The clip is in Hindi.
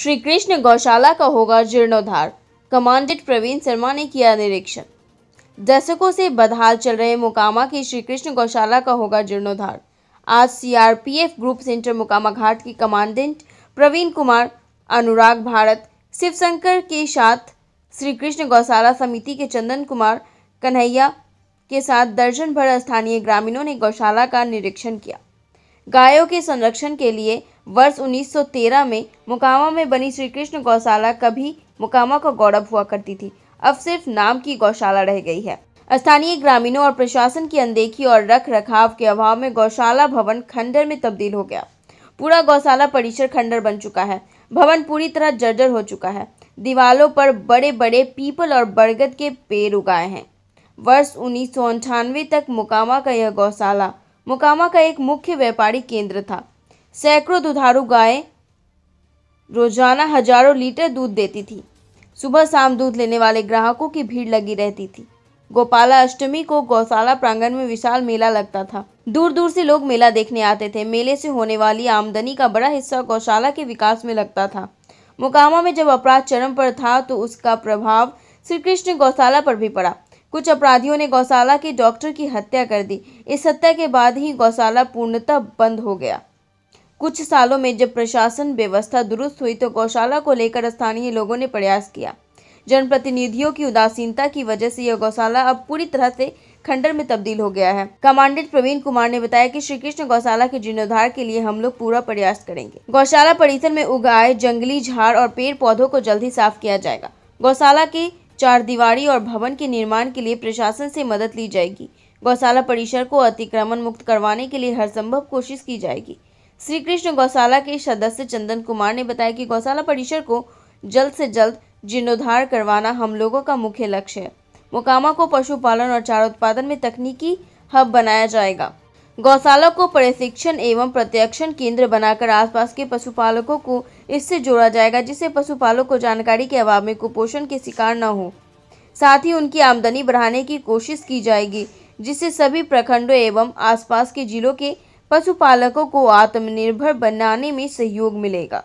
श्री कृष्ण गौशाला का होगा जीर्णोद्धार कमांडेंट प्रवीण शर्मा ने किया निरीक्षण दशकों से बदहाल चल रहे मोकामा की श्री कृष्ण गौशाला का होगा जीर्णोद्धार आज CRPF group centre Mokama Ghat के कमांडेंट प्रवीण कुमार अनुराग भारत शिवशंकर के साथ श्री कृष्ण गौशाला समिति के चंदन कुमार कन्हैया के साथ दर्जन भर स्थानीय ग्रामीणों ने गौशाला का निरीक्षण किया गायों के संरक्षण के लिए वर्ष 1913 में मोकामा में बनी श्री कृष्ण गौशाला कभी मोकामा का गौरव हुआ करती थी अब सिर्फ नाम की गौशाला रह गई है स्थानीय ग्रामीणों और प्रशासन की अनदेखी और रख रखाव के अभाव में गौशाला भवन खंडर में तब्दील हो गया पूरा गौशाला परिसर खंडर बन चुका है भवन पूरी तरह जर्जर हो चुका है दीवालों पर बड़े बड़े पीपल और बरगद के पेड़ उगाए हैं वर्ष उन्नीस तक मुकामा का यह गौशाला मुकामा का एक मुख्य व्यापारिक केंद्र था सैकड़ों दुधारू गाय रोजाना हजारों लीटर दूध देती थी सुबह शाम दूध लेने वाले ग्राहकों की भीड़ लगी रहती थी गोपाला अष्टमी को गौशाला प्रांगण में विशाल मेला लगता था दूर दूर से लोग मेला देखने आते थे मेले से होने वाली आमदनी का बड़ा हिस्सा गौशाला के विकास में लगता था मुकामा में जब अपराध चरम पर था तो उसका प्रभाव श्री कृष्ण गौशाला पर भी पड़ा कुछ अपराधियों ने गौशाला के डॉक्टर की हत्या कर दी इस हत्या के बाद ही गौशाला पूर्णतः बंद हो गया कुछ सालों में जब प्रशासन व्यवस्था दुरुस्त हुई तो गौशाला को लेकर स्थानीय लोगों ने प्रयास किया जनप्रतिनिधियों की उदासीनता की वजह से यह गौशाला अब पूरी तरह से खंडर में तब्दील हो गया है कमांडेंट प्रवीण कुमार ने बताया कि श्री कृष्ण गौशाला के जीर्णोद्धार के लिए हम लोग पूरा प्रयास करेंगे गौशाला परिसर में उगाए जंगली झाड़ और पेड़ पौधों को जल्द ही साफ किया जाएगा गौशाला के चार दीवारी और भवन के निर्माण के लिए प्रशासन से मदद ली जाएगी गौशाला परिसर को अतिक्रमण मुक्त करवाने के लिए हर संभव कोशिश की जाएगी श्री कृष्ण गौशाला के सदस्य चंदन कुमार ने बताया कि गौशाला परिसर को जल्द से जल्द जीर्णोद्धार करवाना हम लोगों का मुख्य लक्ष्य है मोकामा को पशुपालन और चारा उत्पादन में तकनीकी हब बनाया जाएगा गौशाला को प्रशिक्षण एवं प्रत्यक्षण केंद्र बनाकर आसपास के पशुपालकों को इससे जोड़ा जाएगा जिससे पशुपालकों को जानकारी के अभाव में कुपोषण के शिकार न हो साथ ही उनकी आमदनी बढ़ाने की कोशिश की जाएगी जिससे सभी प्रखंडों एवं आसपास के जिलों के पशुपालकों को आत्मनिर्भर बनाने में सहयोग मिलेगा